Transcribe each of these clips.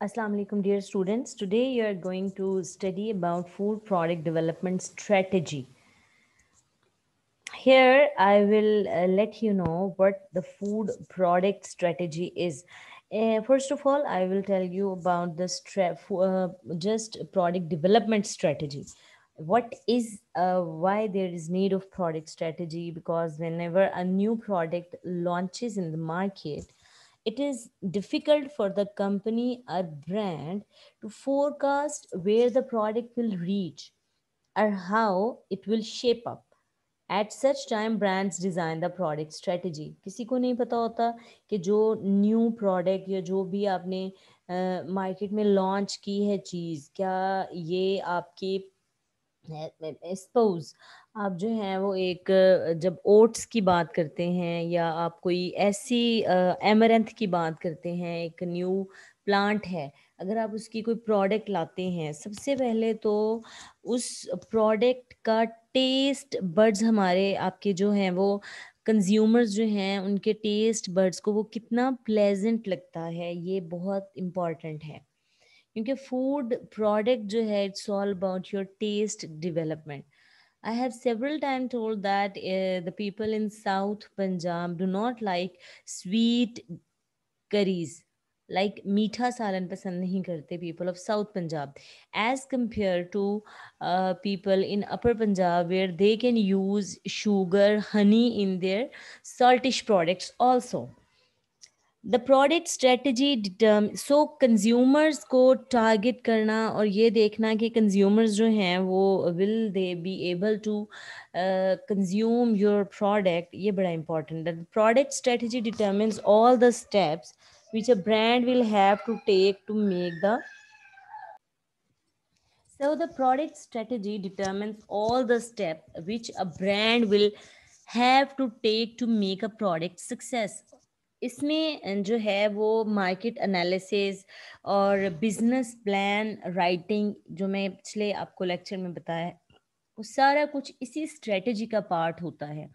Assalamu alaikum, dear students. Today you are going to study about food product development strategy. Here I will uh, let you know what the food product strategy is. Uh, first of all, I will tell you about the uh, just product development strategy. What is uh, why there is need of product strategy? Because whenever a new product launches in the market, it is difficult for the company or brand to forecast where the product will reach or how it will shape up at such time brands design the product strategy किसी को नहीं पता होता कि जो new product या जो भी आपने मार्केट uh, में लॉन्च की है चीज़ क्या ये आपके सपोज आप जो हैं वो एक जब ओट्स की बात करते हैं या आप कोई ऐसी एमरेंथ की बात करते हैं एक न्यू प्लांट है अगर आप उसकी कोई प्रोडक्ट लाते हैं सबसे पहले तो उस प्रोडक्ट का टेस्ट बर्ड्स हमारे आपके जो हैं वो कंज्यूमर्स जो हैं उनके टेस्ट बर्ड्स को वो कितना प्लेजेंट लगता है ये बहुत इम्पॉर्टेंट है क्योंकि फूड प्रोडक्ट जो है it's all about your taste development I have several time told that uh, the people in South Punjab do not like sweet curries. Like meetha salan pasand nahi karte people of South Punjab as compared to uh, people in Upper Punjab where they can use sugar, honey in their saltish products also. The product strategy so consumers को target करना और ये देखना कि consumers जो हैं वो will they be able to consume your product ये बड़ा इंपॉर्टेंट है product strategy determines all the steps which a brand will have to take to make the so the product strategy determines all the steps which a brand will have to take to make a product success इसमें जो है वो market analysis और business plan writing जो मैं पिछले आपको lecture में बताया वो सारा कुछ इसी स्ट्रेटजी का पार्ट होता है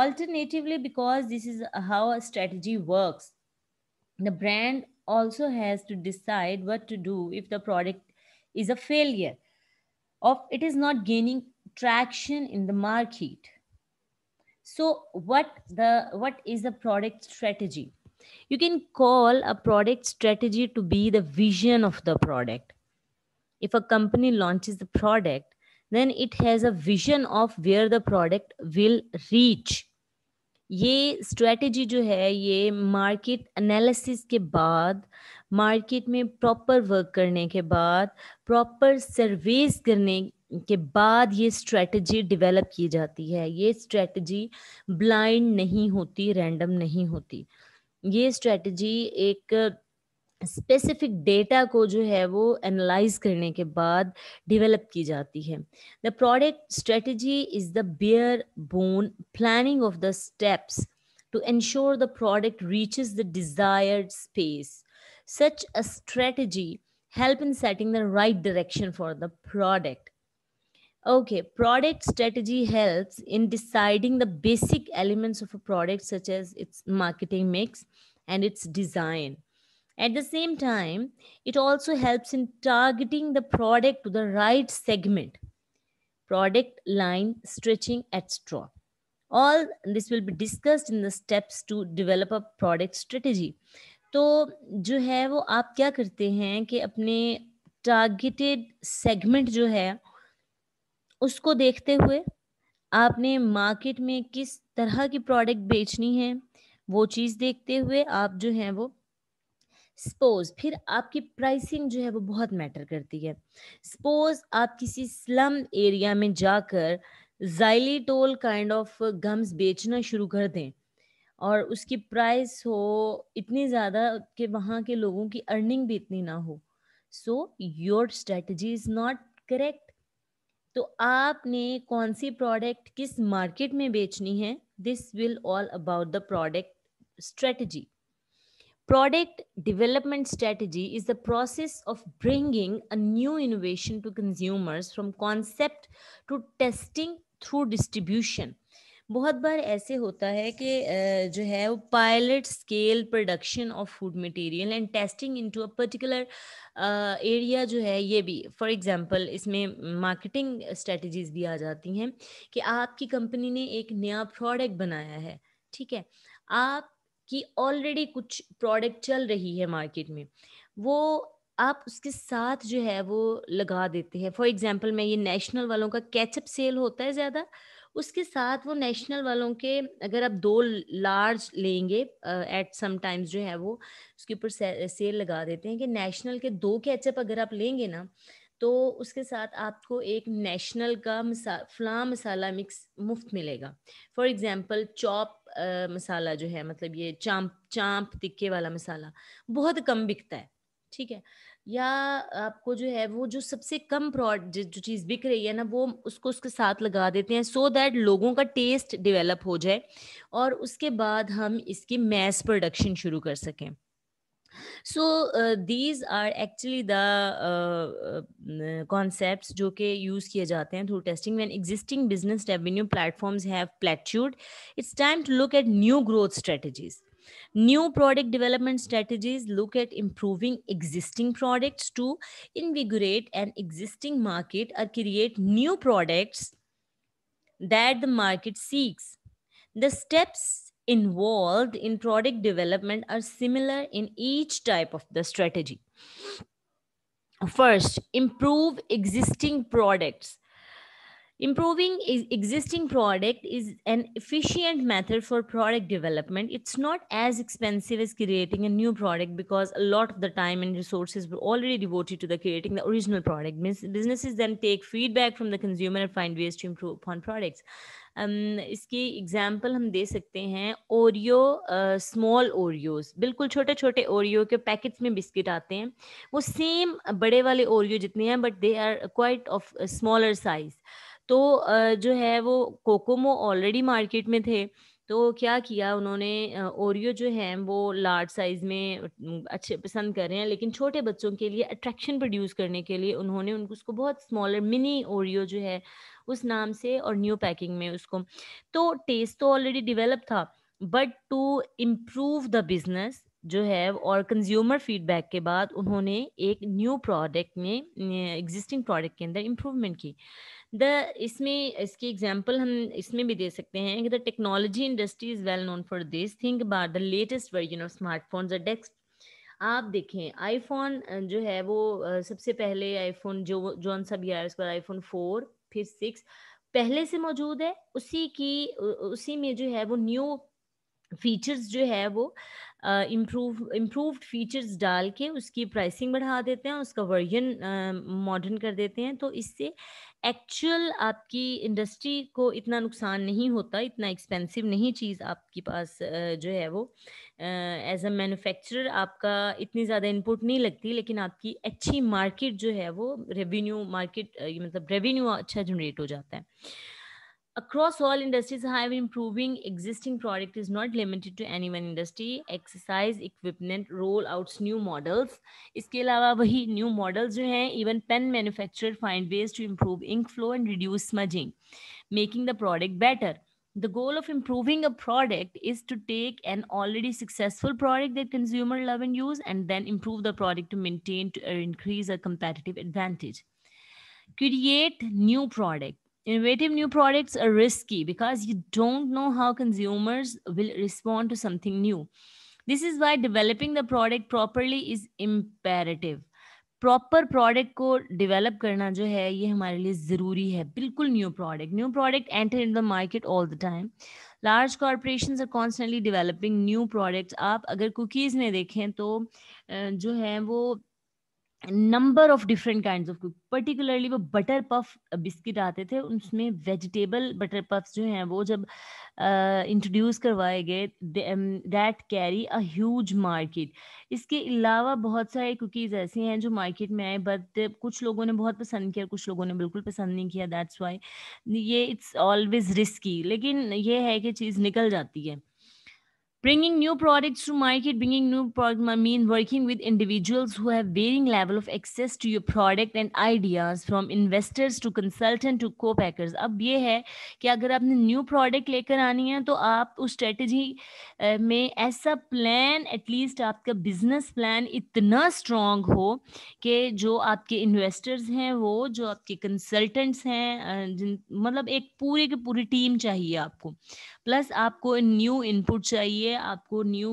alternatively because this is how strategy works the brand also has to decide what to do if the product is a failure of it is not gaining traction in the market so what the what is the product strategy you can call a product strategy to be the vision of the product if a company launches the product then it has a vision of where the product will reach ये strategy जो है market analysis के बाद market में proper work करने के बाद proper surveys करने के बाद ये स्ट्रेटजी डेवलप की जाती है ये स्ट्रेटजी ब्लाइंड नहीं होती रैंडम नहीं होती ये स्ट्रेटजी एक स्पेसिफिक डेटा को जो है वो एनालाइज करने के बाद डेवलप की जाती है the product strategy is the bare bone planning of the steps to ensure the product reaches the desire space such a strategy help in setting the right direction for the product Okay, product strategy helps in deciding the basic elements of a product, such as its marketing mix and its design. At the same time, it also helps in targeting the product to the right segment, product line stretching, at straw All this will be discussed in the steps to develop a product strategy. तो जो है वो आप क्या करते हैं कि अपने टारगेटेड सेगमेंट जो है उसको देखते हुए आपने मार्केट में किस तरह की प्रोडक्ट बेचनी है वो चीज़ देखते हुए आप जो है वो सपोज फिर आपकी प्राइसिंग जो है वो बहुत मैटर करती है सपोज आप किसी स्लम एरिया में जाकर टोल काइंड ऑफ गम्स बेचना शुरू कर दें और उसकी प्राइस हो इतनी ज़्यादा कि वहाँ के लोगों की अर्निंग भी इतनी ना हो so your strategy is not correct तो आपने कौन सी प्रोडक्ट किस मार्केट में बेचनी है this will all about the product strategy product development strategy is the process of bringing a new innovation to consumers from concept to testing through distribution बहुत बार ऐसे होता है कि जो है वो pilot scale production of food material and testing into a particular area जो है ये भी फॉर एग्जांपल इसमें मार्केटिंग स्ट्रेटजीज भी आ जाती हैं कि आपकी कंपनी ने एक नया प्रोडक्ट बनाया है ठीक है आपकी ऑलरेडी कुछ प्रोडक्ट चल रही है मार्केट में वो आप उसके साथ जो है वो लगा देते हैं फॉर एग्जाम्पल मैं ये नेशनल वालों का कैचअप सेल होता है ज़्यादा उसके साथ वो नेशनल वालों के अगर आप दो लार्ज लेंगे एट सम टाइम्स जो है वो उसके ऊपर सेल लगा देते हैं कि नेशनल के दो कैचअप अगर आप लेंगे ना तो उसके साथ आपको एक नेशनल का मसा फ्ला मसाला मिक्स मुफ्त मिलेगा फॉर एग्ज़ाम्पल चॉप मसाला जो है मतलब ये चांप चाप तिक्के वाला मसाला बहुत कम बिकता है ठीक है या आपको जो है वो जो सबसे कम प्रॉड जो चीज़ बिक रही है ना वो उसको उसके साथ लगा देते हैं सो so दैट लोगों का टेस्ट डेवलप हो जाए और उसके बाद हम इसकी मैस प्रोडक्शन शुरू कर सकें so these are actually the concept जो कि यूज़ किए जाते हैं through testing when existing business revenue platforms have plateaued it's time to look at new growth strategies New product development strategies look at improving existing products to invigorate an existing market or create new products that the market seeks. The steps involved in product development are similar in each type of the strategy. First, improve existing products. Improving existing product is an efficient method for product development. It's not as expensive as creating a new product because a lot of the time and resources were already devoted to the creating the original product. Businesses then take feedback from the consumer and find ways to improve upon products. Um, इसकी example हम दे सकते हैं Oreo small Oreos बिल्कुल छोटे छोटे Oreo के packets में बिस्किट आते हैं वो सेम बड़े वाले ओरियो जितने हैं but they are quite of smaller size तो जो है वो कोकोमो ऑलरेडी मार्केट में थे तो क्या किया उन्होंने ओरियो जो है वो लार्ज साइज में अच्छे पसंद कर रहे हैं लेकिन छोटे बच्चों के लिए अट्रैक्शन प्रोड्यूस करने के लिए उन्होंने उनको उसको बहुत स्मॉलर मिनी ओरियो जो है उस नाम से और न्यू पैकिंग में उसको तो टेस्ट तो ऑलरेडी डिवेलप था but to improve the business जो है और कंज्यूमर फीडबैक के बाद उन्होंने एक न्यू प्रोडक्ट में एग्जिस्टिंग प्रोडक्ट के अंदर इम्प्रूवमेंट की द इसमें इसकी एग्जाम्पल हम इसमें भी दे सकते हैं कि the technology industry is well known for this think about the latest version of smartphone desk आप देखें आईफोन जो है वो सबसे पहले आईफोन जो जो हम सब यार उसके बाद आईफोन फोर फिर सिक्स पहले से मौजूद है उसी की उसी में जो है वो न्यू फीचर्स जो है वो इम्प्रूव इम्प्रूव्ड फीचर्स डाल के उसकी प्राइसिंग बढ़ा देते हैं उसका वर्जन मॉडर्न कर देते हैं तो इससे एक्चुअल आपकी इंडस्ट्री को इतना नुकसान नहीं होता इतना एक्सपेंसिव नहीं चीज़ आपके पास जो है वो एज अ मैन्युफैक्चरर आपका इतनी ज़्यादा इनपुट नहीं लगती लेकिन आपकी अच्छी मार्केट जो है वो रेवेन्यू मार्केट मतलब रेवेन्यू अच्छा जनरेट हो जाता है across all industries have improving existing product is not limited to any one industry exercise equipment rollouts new models Iske alawa, wahi new models jo hain, even pen manufacturer find ways to improve ink flow and reduce smudging making the product better the goal of improving a product is to take an already successful product that consumer love and use and then improve the product to maintain or increase a competitive advantage create new product innovative new products are risky because you don't know how consumers will respond to something new this is why developing the product properly is imperative proper product ko develop karna jo hai ye hamare liye zaruri hai bilkul new product new product enter in the market all the time large corporations are constantly developing new products aap agar cookies mein dekhen to uh, number of different kind of cook particularly वो butter puff biscuit आते थे उसमें vegetable butter puff जो हैं वो जब introduce uh, करवाए गए that carry a huge market इसके अलावा बहुत सारे कुकीज़ ऐसे हैं जो मार्केट में आए बट कुछ लोगों ने बहुत पसंद किया कुछ लोगों ने बिल्कुल पसंद नहीं किया दैट्स वाई ये इट्स ऑलवेज रिस्की लेकिन ये है कि चीज़ निकल जाती है bringing new products to market bringing new product I mean working with individuals who have varying level of access to your product and ideas from investors to consultant to co-packers ab ye hai ki agar aapne new product lekar aani hai to aap us strategy mein aisa plan at least aapka business plan itna strong ho ke jo aapke investors hain wo jo aapke consultants hain matlab ek पूरे ki puri team chahiye aapko plus आपको new input चाहिए आपको new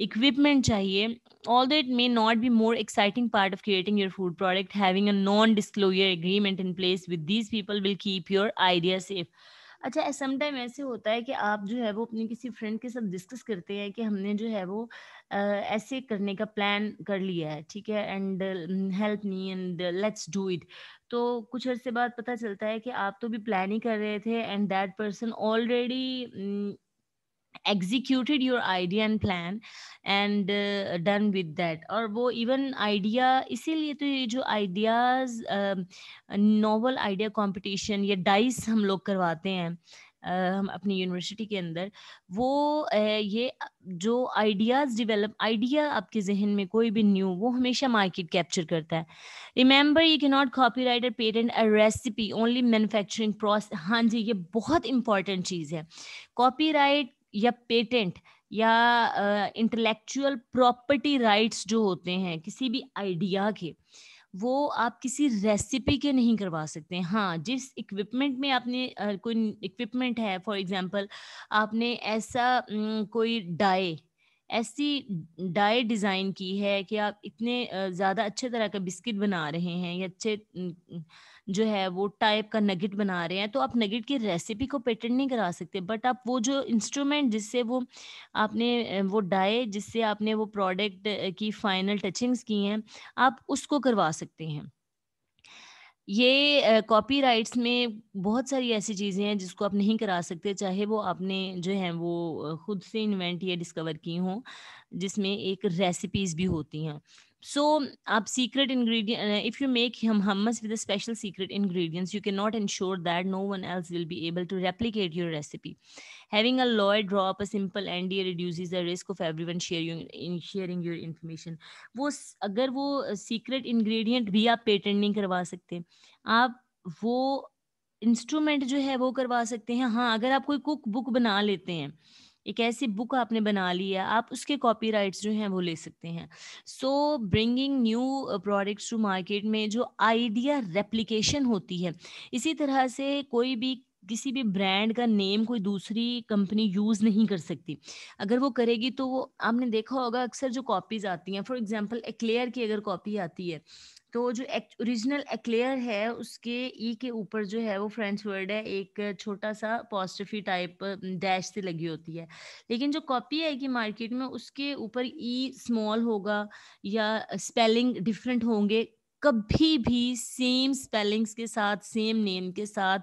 equipment चाहिए all that may not be more exciting part of creating your food product having a non disclosure agreement in place with these people will keep your idea safe अच्छा sometime ऐसे होता है कि आप जो है वो अपने किसी फ्रेंड के साथ डिस्कस करते हैं कि हमने जो है वो ऐसे करने का प्लान कर लिया है ठीक है and help me and let's do it तो कुछ अरसे बाद पता चलता है कि आप तो भी प्लान ही कर रहे थे and that person already executed your idea and plan and done with that और वो इवन आइडिया इसीलिए तो ये जो आइडियाज़ नॉवल आइडिया कॉम्पिटिशन या डाइस हम लोग करवाते हैं Uh, हम अपनी यूनिवर्सिटी के अंदर वो uh, ये जो आइडियाज़ डिवेलप आइडिया आपके जहन में कोई भी न्यू वो हमेशा मार्केट कैप्चर करता है रिमेंबर यू के not copy writer patent a recipe only manufacturing process हाँ जी ये बहुत इंपॉर्टेंट चीज़ है कॉपी राइट या पेटेंट या इंटेलेक्चुअल प्रॉपर्टी राइट्स जो होते हैं किसी भी आइडिया के वो आप किसी रेसिपी के नहीं करवा सकते हाँ जिस इक्विपमेंट में आपने कोई इक्विपमेंट है फॉर एग्जांपल आपने ऐसा कोई डाई ऐसी डाई डिज़ाइन की है कि आप इतने ज़्यादा अच्छे तरह का बिस्किट बना रहे हैं या अच्छे न, जो है वो टाइप का नगेट बना रहे हैं तो आप नगेट की रेसिपी को पेटेंट नहीं करा सकते बट आप वो जो इंस्ट्रूमेंट जिससे वो आपने वो डाई जिससे आपने वो प्रोडक्ट की फाइनल टचिंग्स की हैं आप उसको करवा सकते हैं ये कॉपी राइट्स में बहुत सारी ऐसी चीज़ें हैं जिसको आप नहीं करा सकते चाहे वो आपने जो है वो खुद से इन्वेंट या डिस्कवर की हों जिसमें एक रेसिपीज़ भी होती हैं so ab secret ingredient if you make hummus with a special secret ingredients you cannot ensure that no one else will be able to replicate your recipe having a lawyer draw up a simple nda reduces the risk of everyone sharing in sharing your information वो अगर वो secret ingredient भी आप patent नहीं करवा सकते आप वो इंस्ट्रूमेंट जो है वो करवा सकते हैं हाँ अगर आप कोई कुक बुक बना लेते हैं एक ऐसी बुक आपने बना ली है आप उसके कॉपी जो हैं वो ले सकते हैं so bringing new products to market में जो आइडिया रेप्लिकेशन होती है इसी तरह से कोई भी किसी भी ब्रांड का नेम कोई दूसरी कंपनी यूज़ नहीं कर सकती अगर वो करेगी तो वो आपने देखा होगा अक्सर जो कॉपीज़ आती हैं फॉर एग्जांपल एक्लेयर की अगर कॉपी आती है तो जो ओरिजिनल एक्लेयर है उसके ई e के ऊपर जो है वो फ्रेंच वर्ड है एक छोटा सा पॉजिटिफी टाइप डैश से लगी होती है लेकिन जो कॉपी आएगी मार्केट में उसके ऊपर ई e स्मॉल होगा या स्पेलिंग डिफरेंट होंगे कभी भी सेम स्पेलिंग्स के साथ सेम नेम के साथ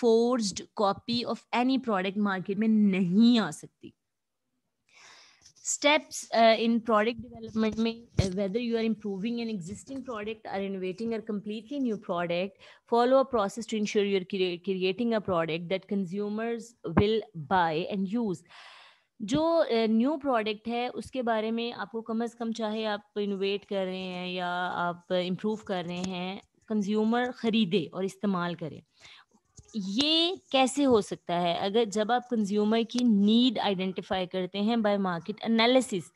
forged copy of any product market में नहीं आ सकती steps uh, in product development mein, whether you are improving an existing product or innovating a completely new product follow a process to ensure you're cre creating a product that consumers will buy and use जो new product है उसके बारे में आपको कम से कम चाहे आप innovate कर रहे हैं या आप इम्प्रूव कर रहे हैं कंज्यूमर ख़रीदे और इस्तेमाल करें ये कैसे हो सकता है अगर जब आप कंज्यूमर की नीड आइडेंटिफाई करते हैं बाय मार्केट एनालिसिस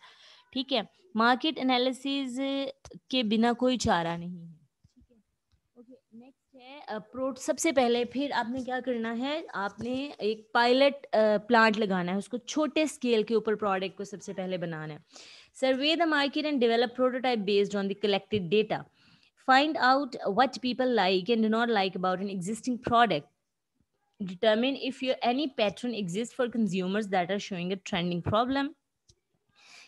ठीक है मार्केट एनालिसिस के बिना कोई चारा नहीं है नेक्स्ट है अप्रोच सबसे पहले फिर आपने क्या करना है आपने एक पायलट प्लांट लगाना है उसको छोटे स्केल के ऊपर प्रोडक्ट को सबसे पहले बनाना है survey the market and develop prototype based on the collected data find out what people like and not like about an existing product determine if your, any pattern exists for consumers that are showing a trending problem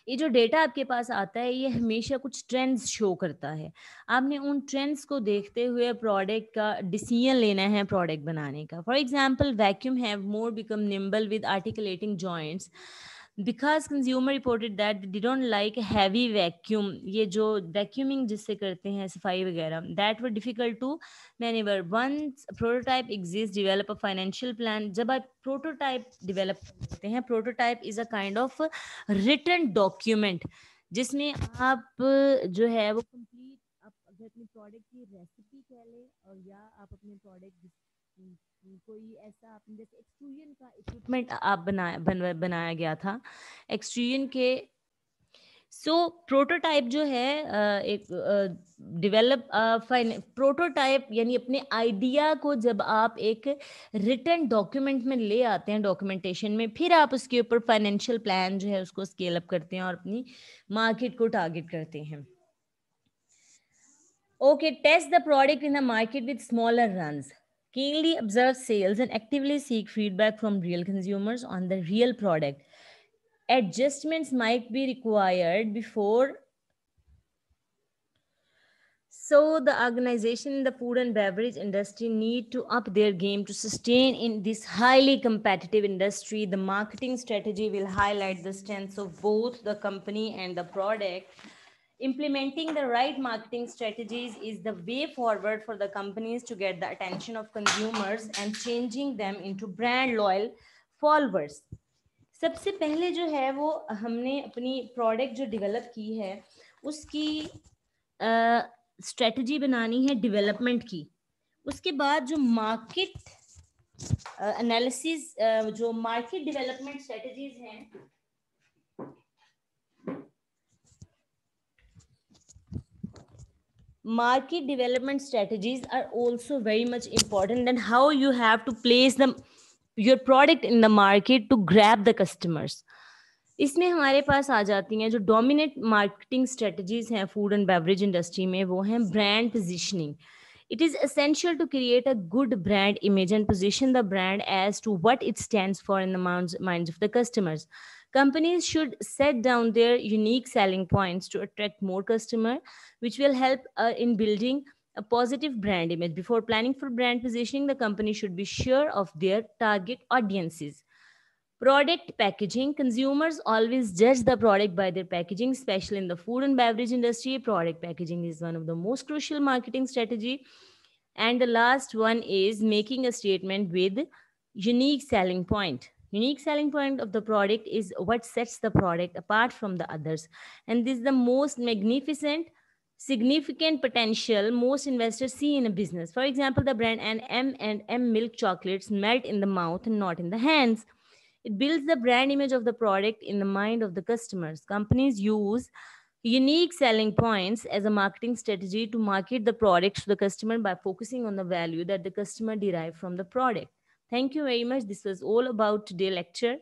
ये जो data आपके पास आता है ये हमेशा कुछ trends show करता है आपने उन ट्रेंड्स को देखते हुए प्रोडक्ट का डिसीजन लेना है प्रोडक्ट बनाने का for example vacuum have more become nimble with articulating joints because consumer reported that they don't like heavy vacuum ये जो वैक्यूमिंग जिससे करते हैं सफाई वगैरह that were difficult to manoeuvre one prototype exist develop a financial plan जब आप prototype develop करते हैं prototype is a kind of written document जिसमें आप जो है वो कंप्लीट आप अगर अपने प्रोडक्ट की रेसिपी कह लें और या आप अपने प्रोडक्ट कोई ऐसा आपने जैसे एक्सट्रूजन का इक्विपमेंट आप बनाया बन, बनाया गया था एक्सट्रूजन के सो so, प्रोटोटाइप जो है एक डिवेलप प्रोटोटाइप यानी अपने आइडिया को जब आप एक रिटर्न डॉक्यूमेंट में ले आते हैं डॉक्यूमेंटेशन में फिर आप उसके ऊपर फाइनेंशियल प्लान जो है उसको स्केल अप करते हैं और अपनी मार्केट को टारगेट करते हैं okay test the product in the market with smaller run keenly observe sales and actively seek feedback from real consumers on the real product. Adjustments might be required before. So the organization in the food and beverage industry need to up their game to sustain in this highly competitive industry. The marketing strategy will highlight the strengths of both the company and the product implementing the right marketing strategies is the way forward for the companies to get the attention of consumers and changing them into brand loyal followers सबसे पहले जो है वो हमने अपनी product जो develop की है उसकी स्ट्रेटजी uh, बनानी है डेवलपमेंट की उसके बाद जो मार्केट एनालिसिस uh, uh, जो मार्केट डेवलपमेंट स्ट्रेटजीज हैं market development strategies are also very much important and how you have to place the your product in the market to grab the customers इसमें हमारे पास आ जाती हैं जो dominate marketing strategies हैं food and beverage industry में वो हैं brand positioning It is essential to create a good brand image and position the brand as to what it stands for in the minds of the customers. Companies should set down their unique selling points to attract more customer, which will help uh, in building a positive brand image. Before planning for brand positioning, the company should be sure of their target audiences. Product packaging. Consumers always judge the product by their packaging, especially in the food and beverage industry. Product packaging is one of the most crucial marketing strategy. And the last one is making a statement with unique selling point. Unique selling point of the product is what sets the product apart from the others. And this is the most magnificent significant potential most investors see in a business. For example, the brand and M and M milk chocolates melt in the mouth and not in the hands. It builds the brand image of the product in the mind of the customers. Companies use unique selling points as a marketing strategy to market the product to the customer by focusing on the value that the customer derive from the product. Thank you very much. This was all about today lecture.